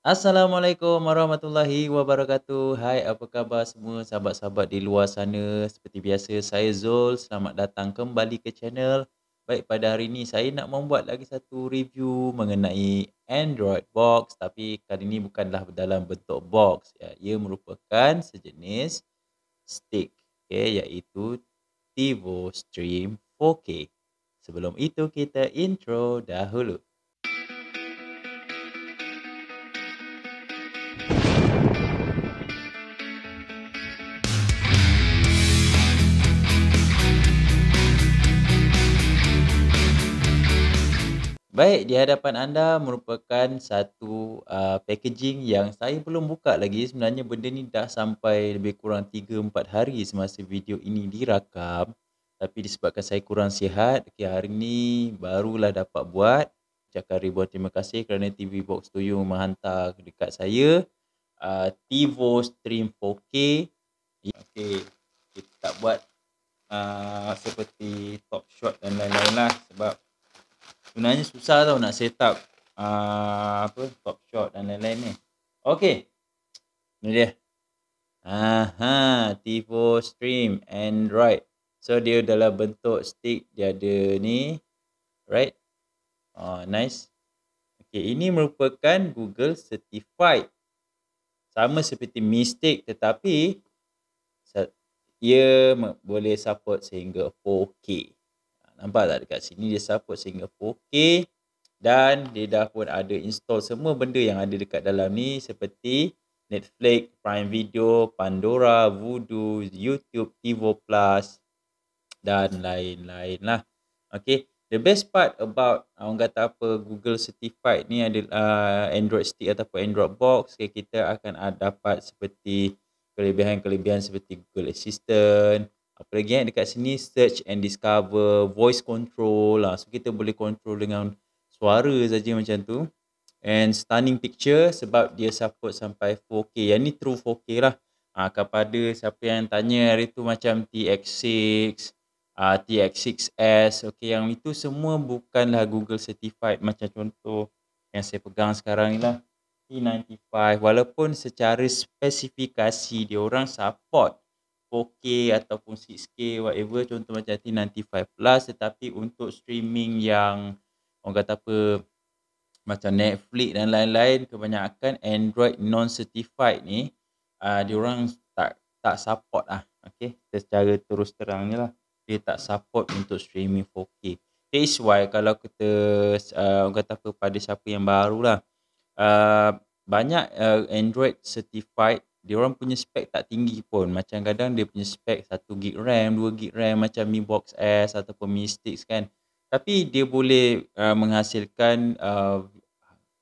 Assalamualaikum warahmatullahi wabarakatuh. Hai, apa khabar semua sahabat-sahabat di luar sana? Seperti biasa, saya Zul. Selamat datang kembali ke channel. Baik, pada hari ini saya nak membuat lagi satu review mengenai Android Box. Tapi kali ini bukanlah dalam bentuk box. Ya. Ia merupakan sejenis stick. Okay, iaitu TiVo Stream 4K. Sebelum itu, kita intro dahulu. Baik, di hadapan anda merupakan satu uh, packaging yang saya belum buka lagi. Sebenarnya benda ni dah sampai lebih kurang 3-4 hari semasa video ini dirakam. Tapi disebabkan saya kurang sihat, okay, hari ni barulah dapat buat. Cakap ribuan terima kasih kerana TV Box Toyo menghantar dekat saya. Uh, TiVo Stream 4K. Okey, kita tak buat uh, seperti top shot dan lain-lain lah sebab sebenarnya susah tau nak set up uh, apa top shot dan lain-lain ni. Okey. Ni dia. Aha, Tivo Stream Android. So dia dalam bentuk stick dia ada ni. Right? Oh, nice. Okey, ini merupakan Google certified. Sama seperti Mystic tetapi ia boleh support sehingga 4K. Nampak tak dekat sini dia support sehingga 4K dan dia dah pun ada install semua benda yang ada dekat dalam ni seperti Netflix, Prime Video, Pandora, Vudu, YouTube, TiVo Plus dan lain-lain lah. Okay. The best part about orang kata apa Google Certified ni adalah uh, Android Stick ataupun Android Box okay, kita akan uh, dapat seperti kelebihan-kelebihan seperti Google Assistant, apa lagi eh dekat sini search and discover voice control lah so kita boleh control dengan suara saja macam tu and stunning picture sebab dia support sampai 4K yang ni true 4K lah ha, kepada siapa yang tanya hari tu macam TX6 uh, ah, TX6S okay, yang itu semua bukanlah Google certified macam contoh yang saya pegang sekarang ni lah T95 walaupun secara spesifikasi dia orang support 4K ataupun 6K whatever contoh macam T95 Plus tetapi untuk streaming yang orang kata apa macam Netflix dan lain-lain kebanyakan Android non certified ni uh, orang tak tak support ah okey secara terus terangnya lah dia tak support untuk streaming 4K this why kalau kita uh, orang kata apa pada siapa yang baru lah uh, banyak uh, Android certified dia orang punya spek tak tinggi pun. Macam kadang dia punya spek 1 gig RAM, 2 gig RAM macam Mi Box S ataupun Mi 6 kan. Tapi dia boleh uh, menghasilkan uh,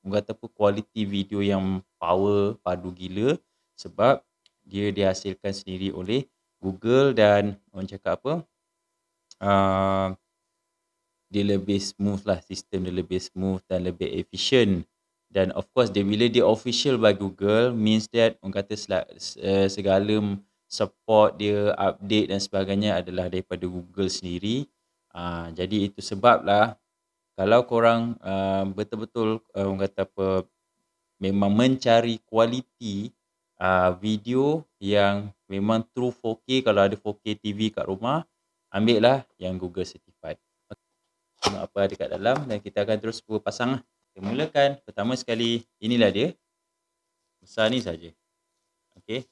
kata apa kualiti video yang power padu gila sebab dia dihasilkan sendiri oleh Google dan orang cakap apa uh, dia lebih smooth lah sistem dia lebih smooth dan lebih efficient dan of course dia bila dia official by Google means that orang kata eh, segala support dia update dan sebagainya adalah daripada Google sendiri. Uh, jadi itu sebablah kalau korang ah, betul-betul uh, orang kata apa memang mencari kualiti uh, video yang memang true 4K kalau ada 4K TV kat rumah ambillah yang Google certified. Okay. Tengok apa ada kat dalam dan kita akan terus pasang lah kita mulakan pertama sekali inilah dia besar ni saja okey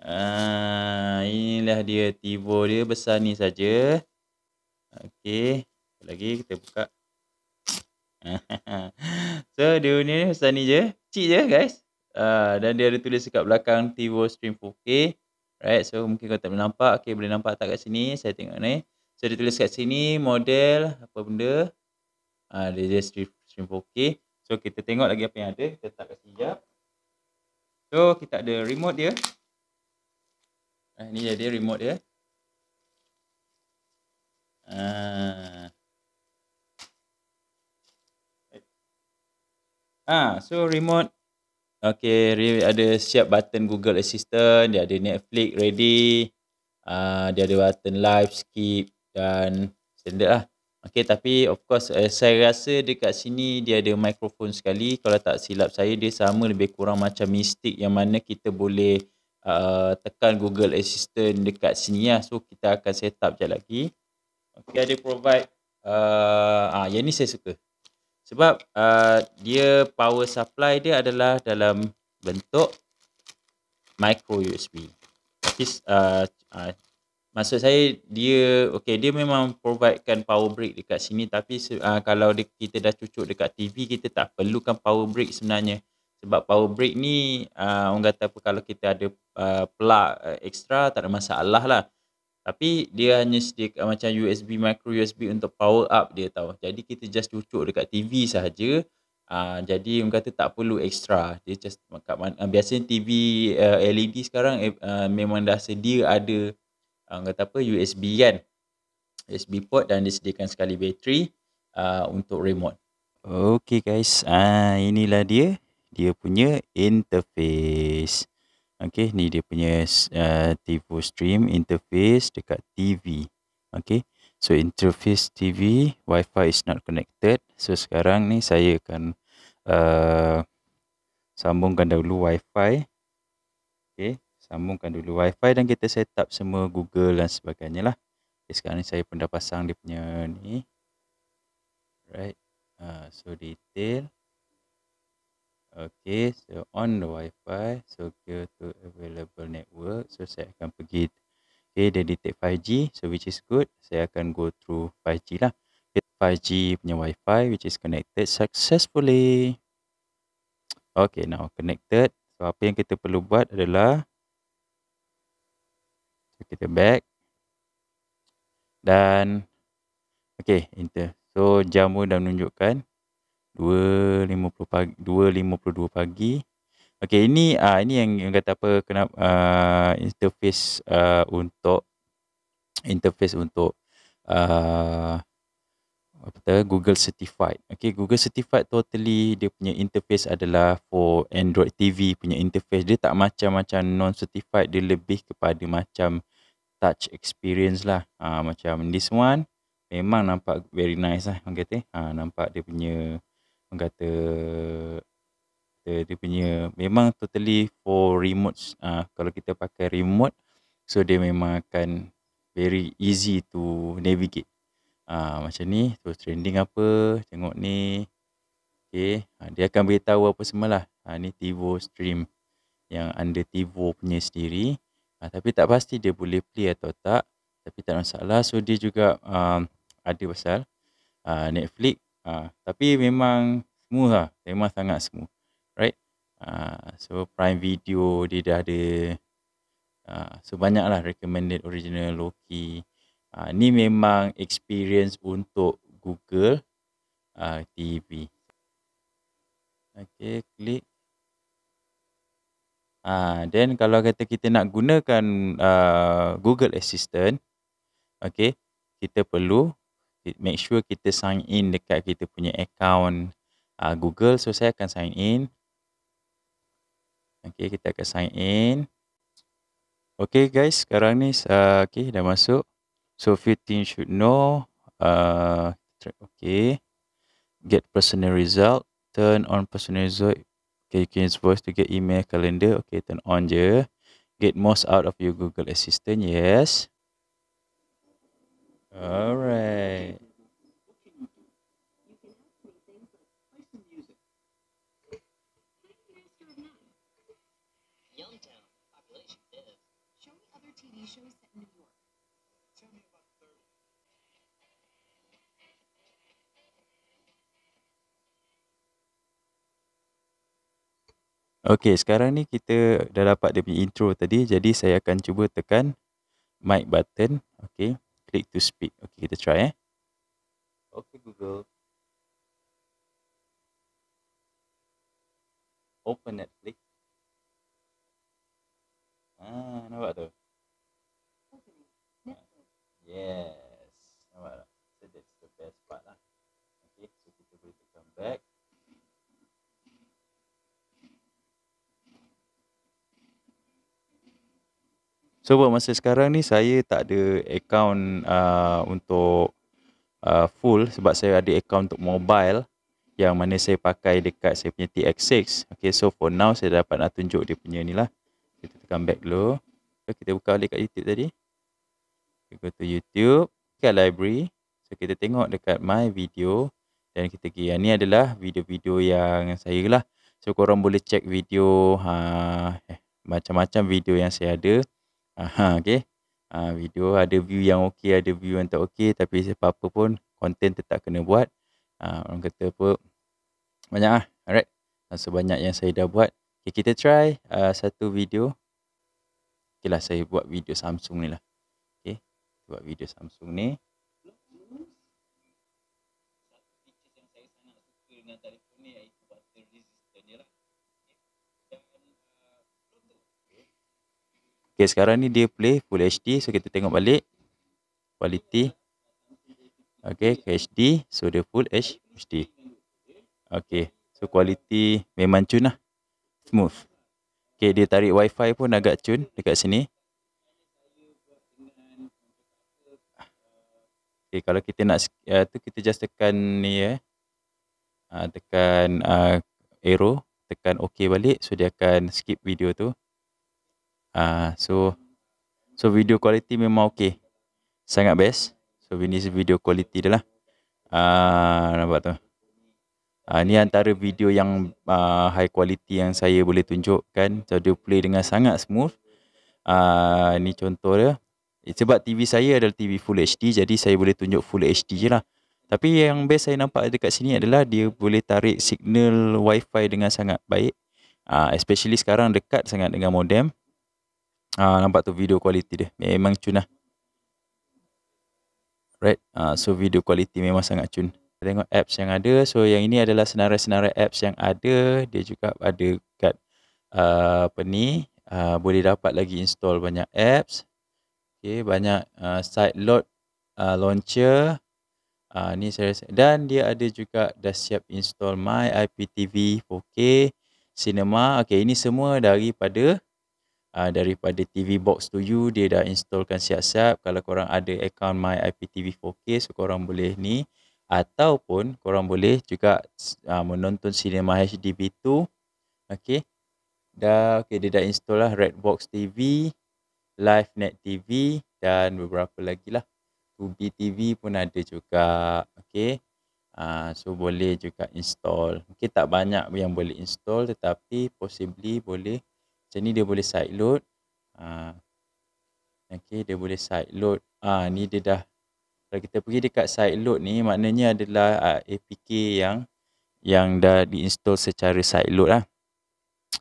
ah inilah dia tivo dia besar ni saja okey lagi kita buka so dia ni besar ni je kecil je guys ah dan dia ada tulis dekat belakang tivo stream 4k right so mungkin kau tak boleh nampak okey boleh nampak tak kat sini saya tengok ni so dia tulis kat sini model apa benda ah uh, dia stream Cuma okey. So kita tengok lagi apa yang ada. Kita letak kat sekejap. So kita ada remote dia. Eh, ni dia remote dia. Ah. Ah, so remote okey ada siap button Google Assistant, dia ada Netflix ready. Ah, dia ada button live skip dan standard lah. Okay, tapi of course uh, saya rasa dekat sini dia ada mikrofon sekali kalau tak silap saya dia sama lebih kurang macam mistik yang mana kita boleh uh, tekan Google Assistant dekat sini lah. So kita akan set up sekejap lagi. Okay, dia provide uh, ah, yang ni saya suka. Sebab uh, dia power supply dia adalah dalam bentuk micro USB. Tapi uh, uh, Maksud saya dia okey dia memang providekan power brick dekat sini tapi uh, kalau dia, kita dah cucuk dekat TV kita tak perlukan power brick sebenarnya sebab power brick ni uh, orang kata apa kalau kita ada uh, plug extra tak ada masalah lah tapi dia hanya stick uh, macam USB micro USB untuk power up dia tahu jadi kita just cucuk dekat TV saja uh, jadi orang kata tak perlu extra dia just uh, biasanya TV uh, LED sekarang uh, memang dah sedia ada uh, kata apa USB kan USB port dan disediakan sekali bateri uh, untuk remote Okay guys ah inilah dia dia punya interface Okay, ni dia punya uh, ah, TV stream interface dekat TV. Okay, so interface TV, WiFi is not connected. So sekarang ni saya akan uh, sambungkan dahulu WiFi. fi sambungkan dulu wifi dan kita set up semua google dan sebagainya lah okay, sekarang ni saya pun dah pasang dia punya ni right uh, so detail Okay, so on the wifi, so go to available network. So saya akan pergi, okay, dia detect 5G, so which is good. Saya akan go through 5G lah. 5G punya wifi which is connected successfully. Okay, now connected. So apa yang kita perlu buat adalah So, kita back. Dan okey, enter. So jamu dah menunjukkan 2.50 pagi, 2.52 pagi. Okey, ini ah uh, ini yang, yang kata apa kenapa uh, interface uh, untuk interface untuk uh, apa tu eh, Google certified. Okey, Google certified totally dia punya interface adalah for Android TV punya interface. Dia tak macam-macam non-certified. Dia lebih kepada macam touch experience lah. Ha, macam this one memang nampak very nice lah. Okay, eh? ha, nampak dia punya orang kata dia punya memang totally for remote. Ha, kalau kita pakai remote so dia memang akan very easy to navigate. Ah ha, macam ni, so trending apa, tengok ni. Okay, ha, ah, dia akan beritahu apa semualah. Ha, ah, ni TiVo stream yang under TiVo punya sendiri. Ha, tapi tak pasti dia boleh play atau tak. Tapi tak masalah. So dia juga um, ada pasal uh, Netflix. Uh, tapi memang semua lah. Memang sangat semua, Right? Uh, so Prime Video dia dah ada. Uh, so banyaklah recommended original Loki. Ha, ni memang experience untuk Google ha, ah, TV. Okey, klik. Ha, then kalau kata kita nak gunakan uh, Google Assistant, okey, kita perlu make sure kita sign in dekat kita punya account uh, Google. So, saya akan sign in. Okey, kita akan sign in. Okey, guys, sekarang ni uh, okay, dah masuk. So, 15 should know. Uh, okay. Get personal result. Turn on personal result. Okay, you can use voice to get email, calendar. Okay, turn on je. Get most out of your Google Assistant. Yes. Alright. Okay, sekarang ni kita dah dapat dia punya intro tadi. Jadi, saya akan cuba tekan mic button. Okay, click to speak. Okay, kita try eh. Okay, Google. Open Netflix. Ah, nampak tu? Yes. Nampak tak? So, that's cepatlah. best lah. Okay, so kita boleh tekan back. So buat masa sekarang ni saya tak ada account uh, untuk uh, full sebab saya ada account untuk mobile yang mana saya pakai dekat saya punya TX6. Okay so for now saya dapat nak tunjuk dia punya ni lah. Kita tekan back dulu. So, kita buka balik kat YouTube tadi. Kita go to YouTube. Kat library. So kita tengok dekat my video. Dan kita pergi. Yang ni adalah video-video yang saya lah. So korang boleh check video. Ha, macam-macam video yang saya ada. Aha, okay. Ha, ah, video ada view yang okey, ada view yang tak okey. Tapi apa-apa pun, content tetap kena buat. Ha, orang kata apa, banyak lah. Alright. Ah, sebanyak yang saya dah buat. Okay, kita try uh, satu video. Okay lah, saya buat video Samsung ni lah. Okay. Buat video Samsung ni. Okay, sekarang ni dia play full HD. So, kita tengok balik. Quality. Okay, HD. So, dia full HD. Okay. So, quality memang cun lah. Smooth. Okay, dia tarik wifi pun agak cun dekat sini. Okay, kalau kita nak, uh, tu kita just tekan ni ya. Eh. Uh, tekan uh, arrow. Tekan OK balik. So, dia akan skip video tu uh, So So video quality memang okay Sangat best So ini video quality dia lah uh, Nampak tu uh, Ni antara video yang uh, High quality yang saya boleh tunjukkan So dia play dengan sangat smooth uh, Ni contoh dia eh, Sebab TV saya adalah TV full HD Jadi saya boleh tunjuk full HD je lah tapi yang best saya nampak dekat sini adalah dia boleh tarik signal wifi dengan sangat baik. Uh, especially sekarang dekat sangat dengan modem. Ah ha, nampak tu video quality dia. Memang cun lah. Right? Ha, so video quality memang sangat cun. Tengok apps yang ada. So yang ini adalah senarai-senarai apps yang ada. Dia juga ada kat uh, apa ni. Uh, boleh dapat lagi install banyak apps. Okay, banyak uh, site load uh, launcher. Uh, ni saya rasa. Dan dia ada juga dah siap install My IPTV 4K Cinema. Okay, ini semua daripada uh, uh, daripada TV box to you dia dah installkan siap-siap kalau korang ada account my IPTV 4K so korang boleh ni ataupun korang boleh juga uh, menonton cinema HDB2 okey dah okey dia dah install lah Redbox TV Live Net TV dan beberapa lagi lah Tubi TV pun ada juga okey Uh, so boleh juga install. Mungkin okay, tak banyak yang boleh install tetapi possibly boleh macam ni dia boleh side load. Ha. Okey, dia boleh side load. Ah ha, ni dia dah kalau kita pergi dekat side load ni maknanya adalah ha, ah, APK yang yang dah diinstall secara side load lah.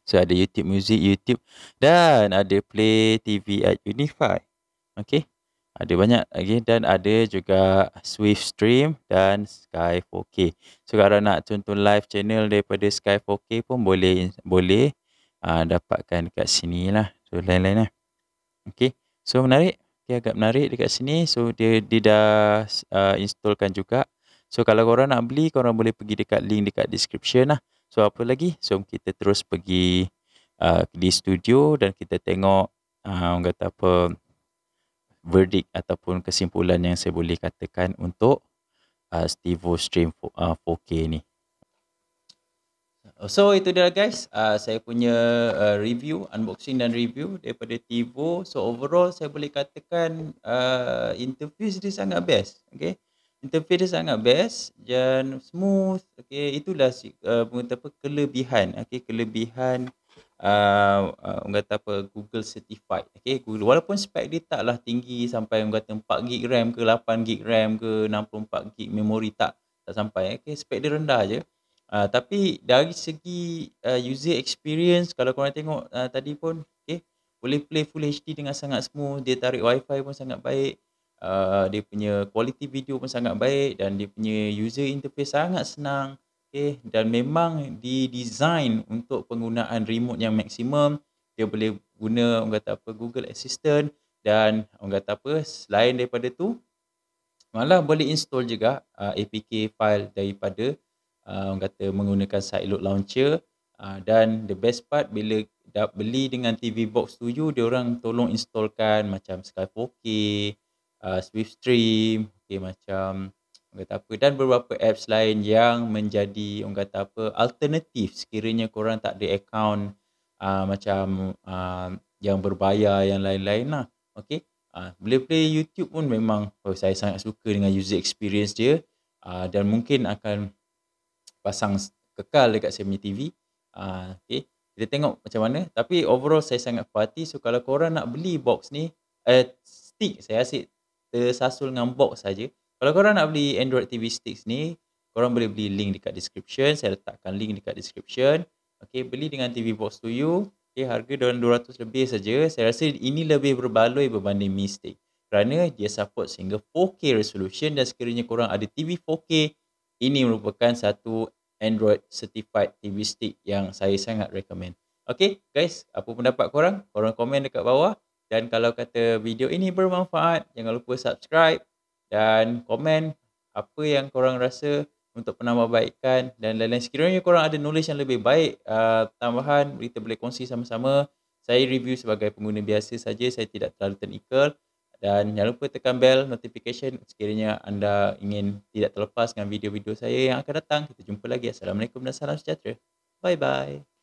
So ada YouTube Music, YouTube dan ada Play TV at Unify. Okey. Ada banyak lagi okay. dan ada juga Swift Stream dan Sky 4K. So kalau nak tonton live channel daripada Sky 4K pun boleh boleh uh, dapatkan dekat sini lah. So, lain-lain lah. Okay. So, menarik. Okay, agak menarik dekat sini. So, dia, dia dah uh, installkan juga. So, kalau korang nak beli, korang boleh pergi dekat link dekat description lah. So, apa lagi? So, kita terus pergi uh, di studio dan kita tengok uh, orang kata apa verdict ataupun kesimpulan yang saya boleh katakan untuk uh, Stevo Stream 4K ni. Oh, so itu dia guys, uh, saya punya uh, review, unboxing dan review daripada TiVo. So overall saya boleh katakan uh, ah, interface dia sangat best. Okay. Interface dia sangat best dan smooth. Okay. Itulah uh, apa, kelebihan. Okay. Kelebihan uh, uh, kata apa, Google Certified. Okay. Google. Walaupun spek dia taklah tinggi sampai kata 4GB RAM ke 8GB RAM ke 64GB memori tak tak sampai. Okay. Spek dia rendah je. Ah, tapi dari segi uh, user experience kalau korang tengok uh, tadi pun okay, eh, boleh play full HD dengan sangat smooth dia tarik wifi pun sangat baik uh, dia punya quality video pun sangat baik dan dia punya user interface sangat senang okay, eh, dan memang di design untuk penggunaan remote yang maksimum dia boleh guna orang kata apa Google Assistant dan orang kata apa selain daripada tu malah boleh install juga uh, APK file daripada uh, orang kata menggunakan sideload launcher uh, dan the best part bila dah beli dengan TV box tu you dia orang tolong installkan macam Sky 4K uh, ah, Swift Stream okay, macam orang kata apa dan beberapa apps lain yang menjadi orang kata apa alternatif sekiranya korang tak ada account uh, macam uh, yang berbayar yang lain-lain lah okay Uh, boleh play YouTube pun memang oh, saya sangat suka dengan user experience dia uh, dan mungkin akan pasang kekal dekat Semi TV. Uh, ah, okay. Kita tengok macam mana. Tapi overall saya sangat puati. So kalau korang nak beli box ni, uh, stick saya asyik tersasul dengan box saja. Kalau korang nak beli Android TV sticks ni, korang boleh beli link dekat description. Saya letakkan link dekat description. Okay, beli dengan TV box to you. Okay, harga dalam 200 lebih saja. Saya rasa ini lebih berbaloi berbanding Mi Stick. Kerana dia support sehingga 4K resolution dan sekiranya korang ada TV 4K, ini merupakan satu Android certified TV stick yang saya sangat recommend. Okay guys, apa pendapat korang? Korang komen dekat bawah. Dan kalau kata video ini bermanfaat, jangan lupa subscribe dan komen apa yang korang rasa untuk penambahbaikan dan lain-lain. Sekiranya korang ada knowledge yang lebih baik, uh, tambahan, kita boleh kongsi sama-sama. Saya review sebagai pengguna biasa saja, saya tidak terlalu technical dan jangan lupa tekan bell notification sekiranya anda ingin tidak terlepas dengan video-video saya yang akan datang. Kita jumpa lagi. Assalamualaikum dan salam sejahtera. Bye-bye.